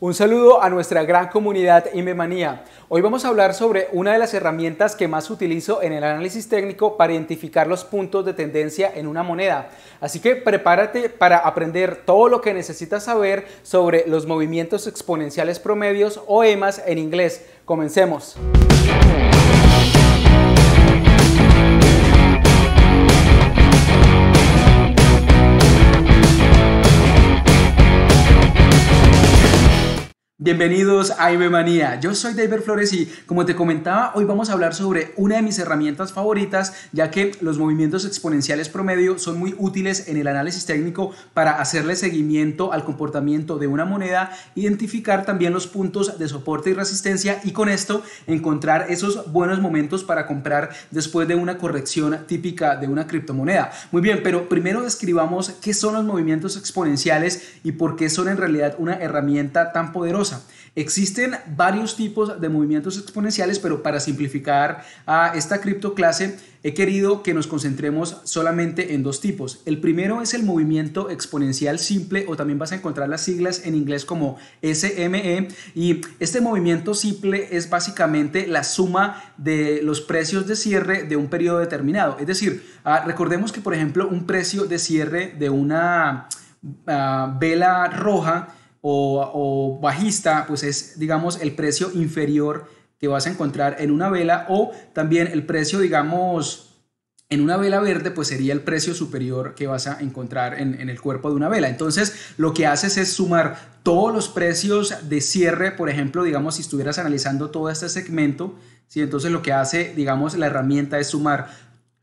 Un saludo a nuestra gran comunidad manía Hoy vamos a hablar sobre una de las herramientas que más utilizo en el análisis técnico para identificar los puntos de tendencia en una moneda. Así que prepárate para aprender todo lo que necesitas saber sobre los movimientos exponenciales promedios o EMAs en inglés. Comencemos. Bienvenidos a IBMania. Yo soy David Flores y como te comentaba, hoy vamos a hablar sobre una de mis herramientas favoritas, ya que los movimientos exponenciales promedio son muy útiles en el análisis técnico para hacerle seguimiento al comportamiento de una moneda, identificar también los puntos de soporte y resistencia y con esto encontrar esos buenos momentos para comprar después de una corrección típica de una criptomoneda. Muy bien, pero primero describamos qué son los movimientos exponenciales y por qué son en realidad una herramienta tan poderosa. Existen varios tipos de movimientos exponenciales, pero para simplificar a esta criptoclase he querido que nos concentremos solamente en dos tipos. El primero es el movimiento exponencial simple o también vas a encontrar las siglas en inglés como SME y este movimiento simple es básicamente la suma de los precios de cierre de un periodo determinado. Es decir, ah, recordemos que por ejemplo un precio de cierre de una ah, vela roja o, bajista, pues es, digamos, el precio inferior que vas a encontrar en una vela o también el precio, digamos, en una vela verde, pues sería el precio superior que vas a encontrar en, el cuerpo de una vela. Entonces, lo que haces es sumar todos los precios de cierre, por ejemplo, digamos, si estuvieras analizando todo este segmento, si entonces lo que hace, digamos, la herramienta es sumar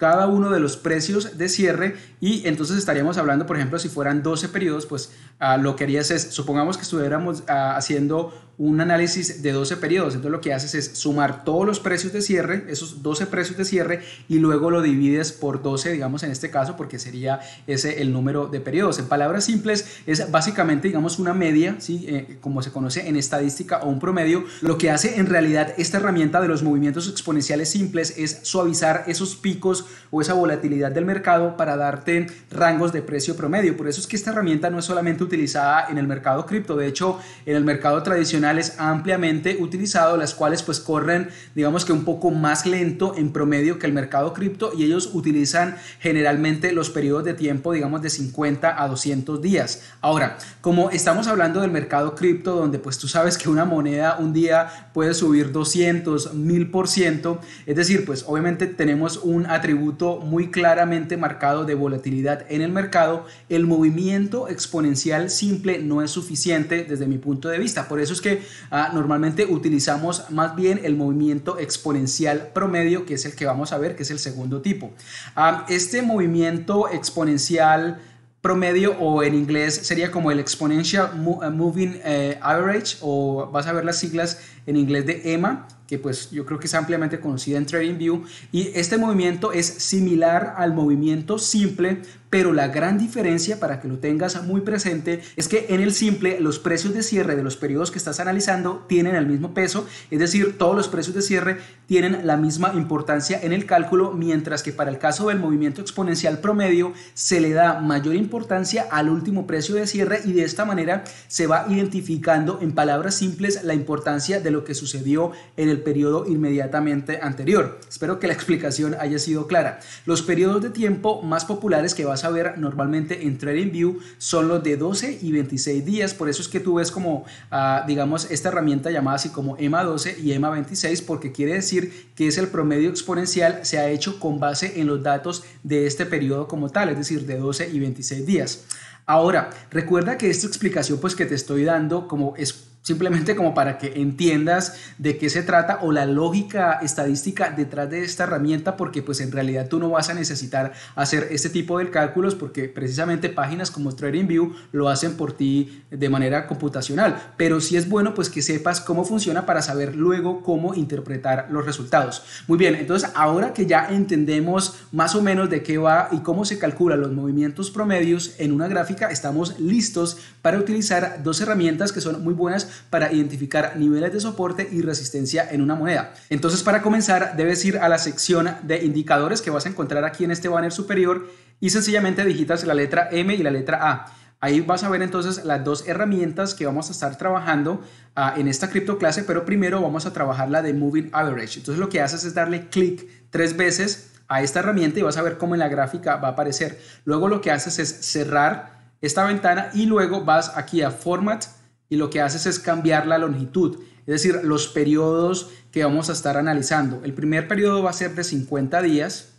cada uno de los precios de cierre y entonces estaríamos hablando, por ejemplo, si fueran 12 periodos, pues ah, lo que harías es, supongamos que estuviéramos ah, haciendo un análisis de 12 periodos, entonces lo que haces es sumar todos los precios de cierre, esos 12 precios de cierre y luego lo divides por 12, digamos en este caso, porque sería ese el número de periodos. En palabras simples, es básicamente, digamos, una media, ¿sí? Eh, como se conoce en estadística o un promedio. Lo que hace en realidad esta herramienta de los movimientos exponenciales simples es suavizar esos picos o esa volatilidad del mercado para darte rangos de precio promedio. Por eso es que esta herramienta no es solamente utilizada en el mercado cripto, de hecho en el mercado tradicional es ampliamente utilizado, las cuales pues corren digamos que un poco más lento en promedio que el mercado cripto y ellos utilizan generalmente los periodos de tiempo digamos de 50 a 200 días. Ahora, como estamos hablando del mercado cripto donde pues tú sabes que una moneda un día puede subir 200, 1000%, es decir, pues obviamente tenemos un atributo muy claramente marcado de volatilidad en el mercado, el movimiento exponencial simple no es suficiente desde mi punto de vista. Por eso es que ah, normalmente utilizamos más bien el movimiento exponencial promedio, que es el que vamos a ver, que es el segundo tipo. Ah, este movimiento exponencial promedio o en inglés sería como el Exponential Moving eh, Average o vas a ver las siglas en inglés de EMA, que pues yo creo que es ampliamente conocida en TradingView. Y este movimiento es similar al movimiento simple, pero la gran diferencia para que lo tengas muy presente es que en el simple los precios de cierre de los periodos que estás analizando tienen el mismo peso, es decir, todos los precios de cierre tienen la misma importancia en el cálculo, mientras que para el caso del movimiento exponencial promedio se le da mayor importancia al último precio de cierre y de esta manera se va identificando en palabras simples la importancia de lo que sucedió en el periodo inmediatamente anterior. Espero que la explicación haya sido clara. Los periodos de tiempo más populares que vas a ver normalmente en TradingView son los de 12 y 26 días, por eso es que tú ves como, ah, digamos, esta herramienta llamada así como EMA 12 y EMA 26, porque quiere decir que es el promedio exponencial, se ha hecho con base en los datos de este periodo como tal, es decir, de 12 y 26 días. Ahora, recuerda que esta explicación pues que te estoy dando como es Simplemente como para que entiendas de qué se trata o la lógica estadística detrás de esta herramienta, porque pues en realidad tú no vas a necesitar hacer este tipo de cálculos porque precisamente páginas como TradingView lo hacen por ti de manera computacional. Pero si es bueno pues que sepas cómo funciona para saber luego cómo interpretar los resultados. Muy bien, entonces ahora que ya entendemos más o menos de qué va y cómo se calculan los movimientos promedios en una gráfica, estamos listos para utilizar dos herramientas que son muy buenas para identificar niveles de soporte y resistencia en una moneda. Entonces, para comenzar, debes ir a la sección de indicadores que vas a encontrar aquí en este banner superior y sencillamente digitas la letra M y la letra A. Ahí vas a ver entonces las dos herramientas que vamos a estar trabajando ah, en esta cripto clase, pero primero vamos a trabajar la de Moving Average. Entonces lo que haces es darle clic tres veces a esta herramienta y vas a ver cómo en la gráfica va a aparecer. Luego lo que haces es cerrar esta ventana y luego vas aquí a Format, y lo que haces es cambiar la longitud, es decir, los periodos que vamos a estar analizando. El primer periodo va a ser de 50 días,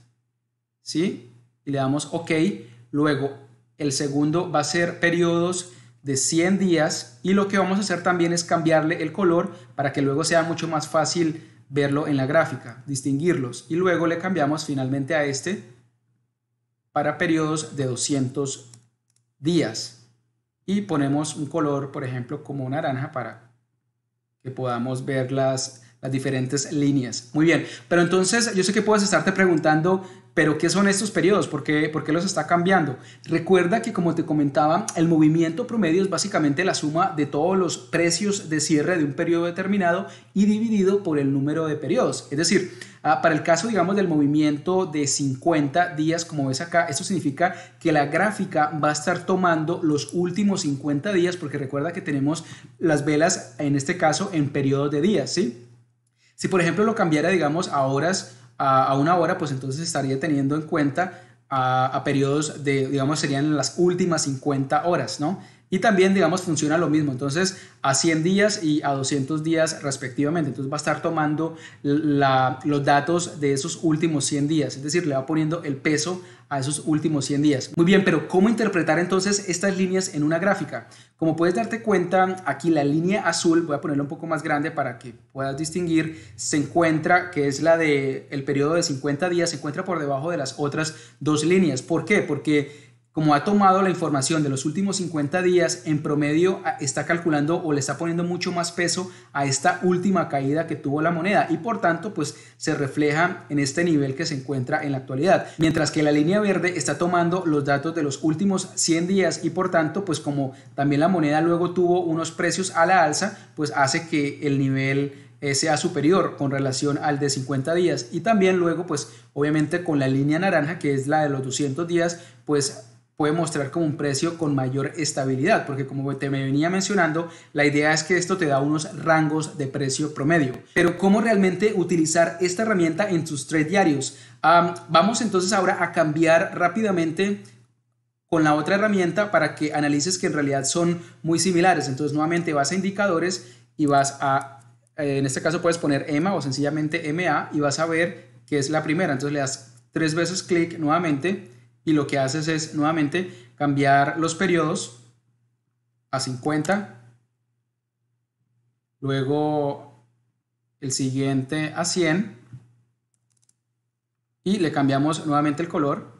¿sí? Y le damos OK. Luego, el segundo va a ser periodos de 100 días y lo que vamos a hacer también es cambiarle el color para que luego sea mucho más fácil verlo en la gráfica, distinguirlos. Y luego le cambiamos finalmente a este para periodos de 200 días y ponemos un color, por ejemplo, como naranja para que podamos ver las, las diferentes líneas. Muy bien, pero entonces yo sé que puedes estarte preguntando pero ¿qué son estos periodos? ¿Por qué, los está cambiando? Recuerda que, como te comentaba, el movimiento promedio es básicamente la suma de todos los precios de cierre de un periodo determinado y dividido por el número de periodos. Es decir, ah, para el caso, digamos, del movimiento de 50 días, como ves acá, esto significa que la gráfica va a estar tomando los últimos 50 días, porque recuerda que tenemos las velas, en este caso, en periodos de días, ¿sí? Si, por ejemplo, lo cambiara, digamos, a horas a, una hora, pues entonces estaría teniendo en cuenta a, a, periodos de, digamos, serían las últimas 50 horas, ¿no? Y también, digamos, funciona lo mismo. Entonces, a 100 días y a 200 días respectivamente. Entonces, va a estar tomando los datos de esos últimos 100 días. Es decir, le va poniendo el peso a esos últimos 100 días. Muy bien, pero ¿cómo interpretar entonces estas líneas en una gráfica? Como puedes darte cuenta, aquí la línea azul, voy a ponerla un poco más grande para que puedas distinguir, se encuentra, que es la del el periodo de 50 días, se encuentra por debajo de las otras dos líneas. ¿Por qué? Porque como ha tomado la información de los últimos 50 días, en promedio está calculando o le está poniendo mucho más peso a esta última caída que tuvo la moneda y por tanto pues se refleja en este nivel que se encuentra en la actualidad. Mientras que la línea verde está tomando los datos de los últimos 100 días y por tanto pues como también la moneda luego tuvo unos precios a la alza, pues hace que el nivel eh, sea superior con relación al de 50 días y también luego pues obviamente con la línea naranja que es la de los 200 días pues puede mostrar como un precio con mayor estabilidad, porque como te me venía mencionando, la idea es que esto te da unos rangos de precio promedio. Pero ¿cómo realmente utilizar esta herramienta en tus trades diarios? vamos entonces ahora a cambiar rápidamente con la otra herramienta para que analices que en realidad son muy similares. Entonces nuevamente vas a indicadores y vas a, eh, en este caso puedes poner EMA o sencillamente MA y vas a ver que es la primera. Entonces le das tres veces clic nuevamente y lo que haces es nuevamente cambiar los periodos a 50, luego el siguiente a 100 y le cambiamos nuevamente el color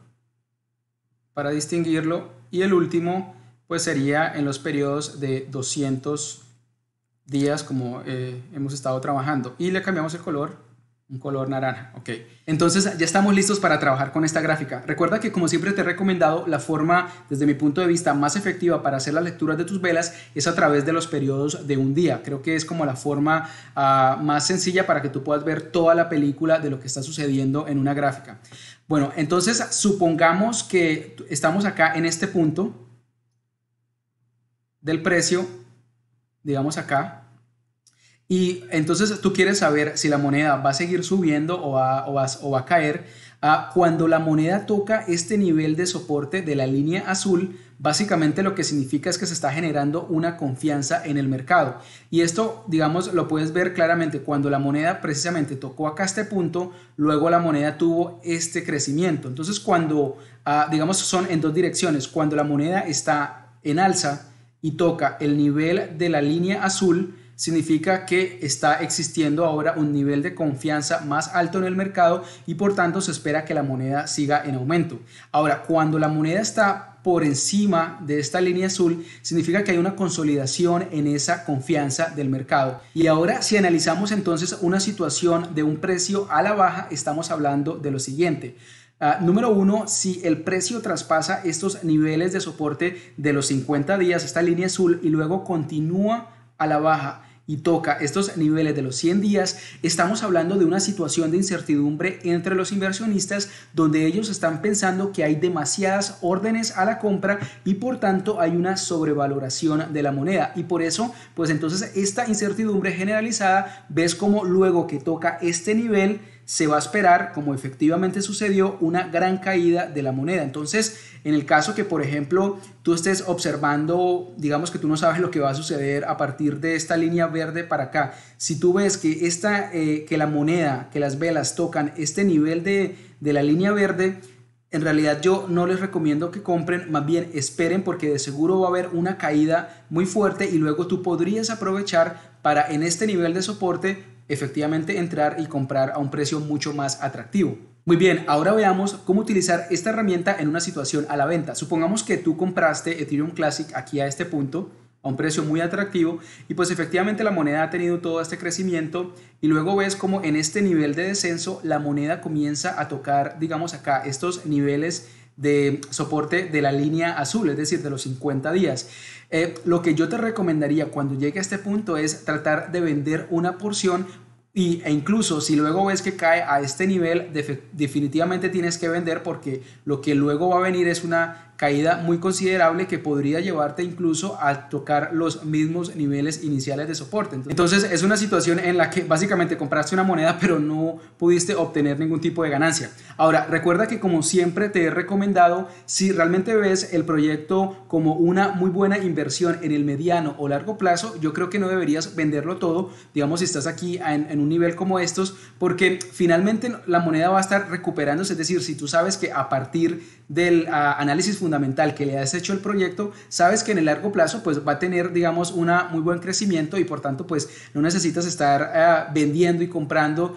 para distinguirlo y el último pues sería en los periodos de 200 días como eh, hemos estado trabajando y le cambiamos el color color naranja, ok. Entonces ya estamos listos para trabajar con esta gráfica. Recuerda que como siempre te he recomendado, la forma desde mi punto de vista más efectiva para hacer las lecturas de tus velas es a través de los periodos de un día. Creo que es como la forma ah, más sencilla para que tú puedas ver toda la película de lo que está sucediendo en una gráfica. Bueno, entonces supongamos que estamos acá en este punto del precio, digamos acá, y entonces tú quieres saber si la moneda va a seguir subiendo o va, a caer. Ah, cuando la moneda toca este nivel de soporte de la línea azul, básicamente lo que significa es que se está generando una confianza en el mercado. Y esto, digamos, lo puedes ver claramente cuando la moneda precisamente tocó acá este punto, luego la moneda tuvo este crecimiento. Entonces, cuando, ah, digamos, son en dos direcciones, cuando la moneda está en alza y toca el nivel de la línea azul, significa que está existiendo ahora un nivel de confianza más alto en el mercado y por tanto se espera que la moneda siga en aumento. Ahora, cuando la moneda está por encima de esta línea azul significa que hay una consolidación en esa confianza del mercado. Y ahora si analizamos entonces una situación de un precio a la baja, estamos hablando de lo siguiente. Ah, número uno, si el precio traspasa estos niveles de soporte de los 50 días, esta línea azul, y luego continúa a la baja y toca estos niveles de los 100 días, estamos hablando de una situación de incertidumbre entre los inversionistas donde ellos están pensando que hay demasiadas órdenes a la compra y por tanto hay una sobrevaloración de la moneda y por eso pues entonces esta incertidumbre generalizada ves como luego que toca este nivel se va a esperar, como efectivamente sucedió, una gran caída de la moneda. Entonces, en el caso que, por ejemplo, tú estés observando, digamos que tú no sabes lo que va a suceder a partir de esta línea verde para acá, si tú ves que, esta, eh, que la moneda, que las velas tocan este nivel de, de la línea verde, en realidad yo no les recomiendo que compren, más bien esperen porque de seguro va a haber una caída muy fuerte y luego tú podrías aprovechar para en este nivel de soporte efectivamente entrar y comprar a un precio mucho más atractivo. Muy bien, ahora veamos cómo utilizar esta herramienta en una situación a la venta. Supongamos que tú compraste Ethereum Classic aquí a este punto a un precio muy atractivo y pues efectivamente la moneda ha tenido todo este crecimiento y luego ves como en este nivel de descenso la moneda comienza a tocar digamos acá estos niveles de soporte de la línea azul, es decir, de los 50 días. Eh, lo que yo te recomendaría cuando llegue a este punto es tratar de vender una porción y, e incluso si luego ves que cae a este nivel, definitivamente tienes que vender porque lo que luego va a venir es una caída muy considerable que podría llevarte incluso a tocar los mismos niveles iniciales de soporte. Entonces es una situación en la que básicamente compraste una moneda pero no pudiste obtener ningún tipo de ganancia. Ahora, recuerda que como siempre te he recomendado, si realmente ves el proyecto como una muy buena inversión en el mediano o largo plazo, yo creo que no deberías venderlo todo, digamos si estás aquí en, un nivel como estos, porque finalmente la moneda va a estar recuperándose, es decir, si tú sabes que a partir del análisis fundamental, que le has hecho el proyecto, sabes que en el largo plazo pues va a tener, digamos, un muy buen crecimiento y por tanto pues no necesitas estar ah, vendiendo y comprando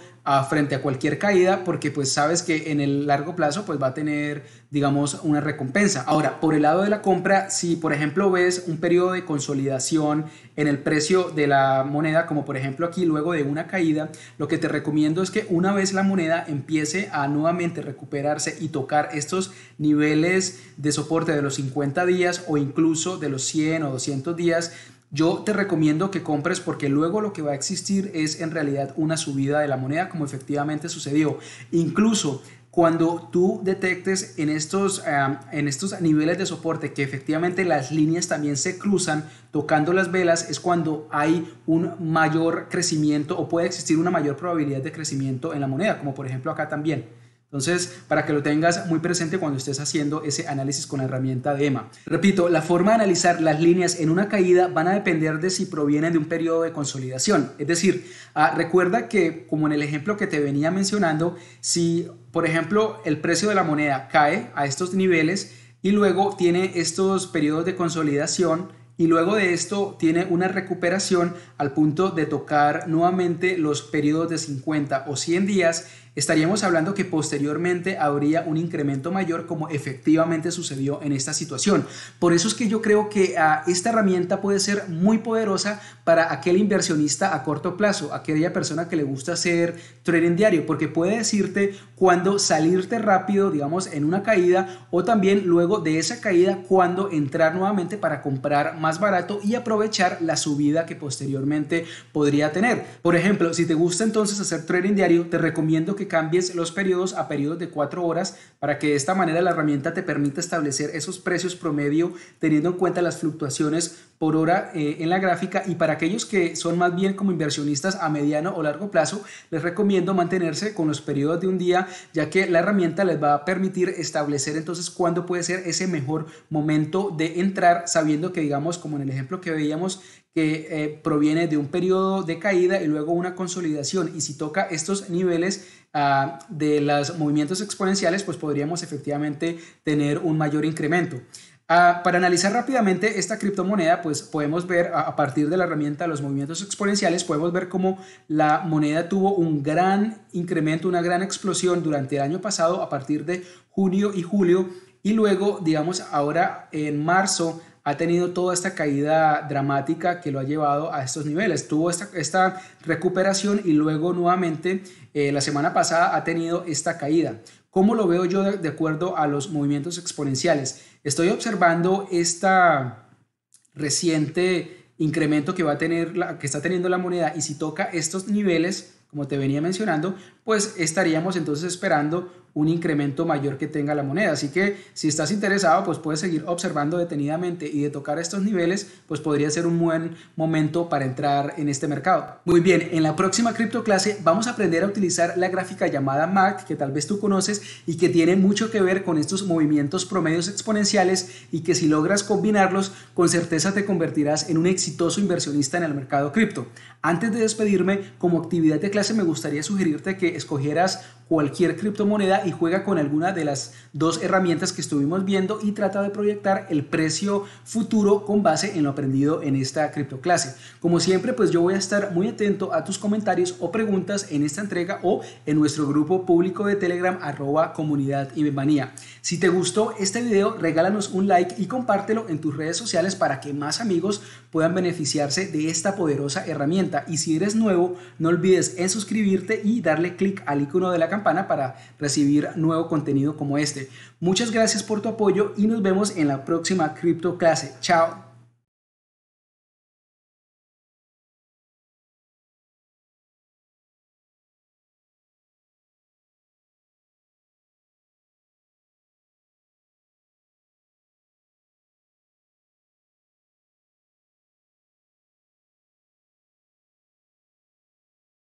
frente a cualquier caída porque pues sabes que en el largo plazo pues va a tener digamos una recompensa. Ahora, por el lado de la compra, si por ejemplo ves un periodo de consolidación en el precio de la moneda, como por ejemplo aquí luego de una caída, lo que te recomiendo es que una vez la moneda empiece a nuevamente recuperarse y tocar estos niveles de soporte de los 50 días o incluso de los 100 o 200 días, yo te recomiendo que compres porque luego lo que va a existir es en realidad una subida de la moneda como efectivamente sucedió. Incluso cuando tú detectes en estos, en estos niveles de soporte que efectivamente las líneas también se cruzan tocando las velas, es cuando hay un mayor crecimiento o puede existir una mayor probabilidad de crecimiento en la moneda, como por ejemplo acá también. Entonces, para que lo tengas muy presente cuando estés haciendo ese análisis con la herramienta de EMA. Repito, la forma de analizar las líneas en una caída van a depender de si provienen de un periodo de consolidación. Es decir, ah, recuerda que, como en el ejemplo que te venía mencionando, si, por ejemplo, el precio de la moneda cae a estos niveles y luego tiene estos periodos de consolidación, y luego de esto tiene una recuperación al punto de tocar nuevamente los periodos de 50 o 100 días estaríamos hablando que posteriormente habría un incremento mayor como efectivamente sucedió en esta situación. Por eso es que yo creo que ah, esta herramienta puede ser muy poderosa para aquel inversionista a corto plazo, aquella persona que le gusta hacer trading diario, porque puede decirte cuándo salirte rápido, digamos, en una caída o también luego de esa caída cuándo entrar nuevamente para comprar más barato y aprovechar la subida que posteriormente podría tener. Por ejemplo, si te gusta entonces hacer trading diario, te recomiendo que cambies los periodos a periodos de cuatro horas para que de esta manera la herramienta te permita establecer esos precios promedio teniendo en cuenta las fluctuaciones por hora eh, en la gráfica y para aquellos que son más bien como inversionistas a mediano o largo plazo, les recomiendo mantenerse con los periodos de un día ya que la herramienta les va a permitir establecer entonces cuándo puede ser ese mejor momento de entrar sabiendo que digamos como en el ejemplo que veíamos que eh, proviene de un periodo de caída y luego una consolidación. Y si toca estos niveles ah, de los movimientos exponenciales, pues podríamos efectivamente tener un mayor incremento. Ah, para analizar rápidamente esta criptomoneda, pues podemos ver a, a, partir de la herramienta de los movimientos exponenciales, podemos ver cómo la moneda tuvo un gran incremento, una gran explosión durante el año pasado a partir de junio y julio y luego, digamos, ahora en marzo ha tenido toda esta caída dramática que lo ha llevado a estos niveles. Tuvo esta, recuperación y luego nuevamente eh, la semana pasada ha tenido esta caída. ¿Cómo lo veo yo de, acuerdo a los movimientos exponenciales? Estoy observando este reciente incremento que va a tener que está teniendo la moneda y si toca estos niveles como te venía mencionando, pues estaríamos entonces esperando un incremento mayor que tenga la moneda. Así que si estás interesado, pues puedes seguir observando detenidamente y de tocar estos niveles, pues podría ser un buen momento para entrar en este mercado. Muy bien, en la próxima cripto clase vamos a aprender a utilizar la gráfica llamada MAC, que tal vez tú conoces y que tiene mucho que ver con estos movimientos promedios exponenciales y que si logras combinarlos, con certeza te convertirás en un exitoso inversionista en el mercado cripto. Antes de despedirme, como actividad de clase me gustaría sugerirte que escogieras cualquier criptomoneda y juega con alguna de las dos herramientas que estuvimos viendo y trata de proyectar el precio futuro con base en lo aprendido en esta cripto clase Como siempre, pues yo voy a estar muy atento a tus comentarios o preguntas en esta entrega o en nuestro grupo público de Telegram arroba comunidad y Si te gustó este video, regálanos un like y compártelo en tus redes sociales para que más amigos puedan beneficiarse de esta poderosa herramienta. Y si eres nuevo, no olvides en suscribirte y darle clic al icono de la campana para recibir nuevo contenido como este. Muchas gracias por tu apoyo y nos vemos en la próxima cripto clase. Chao.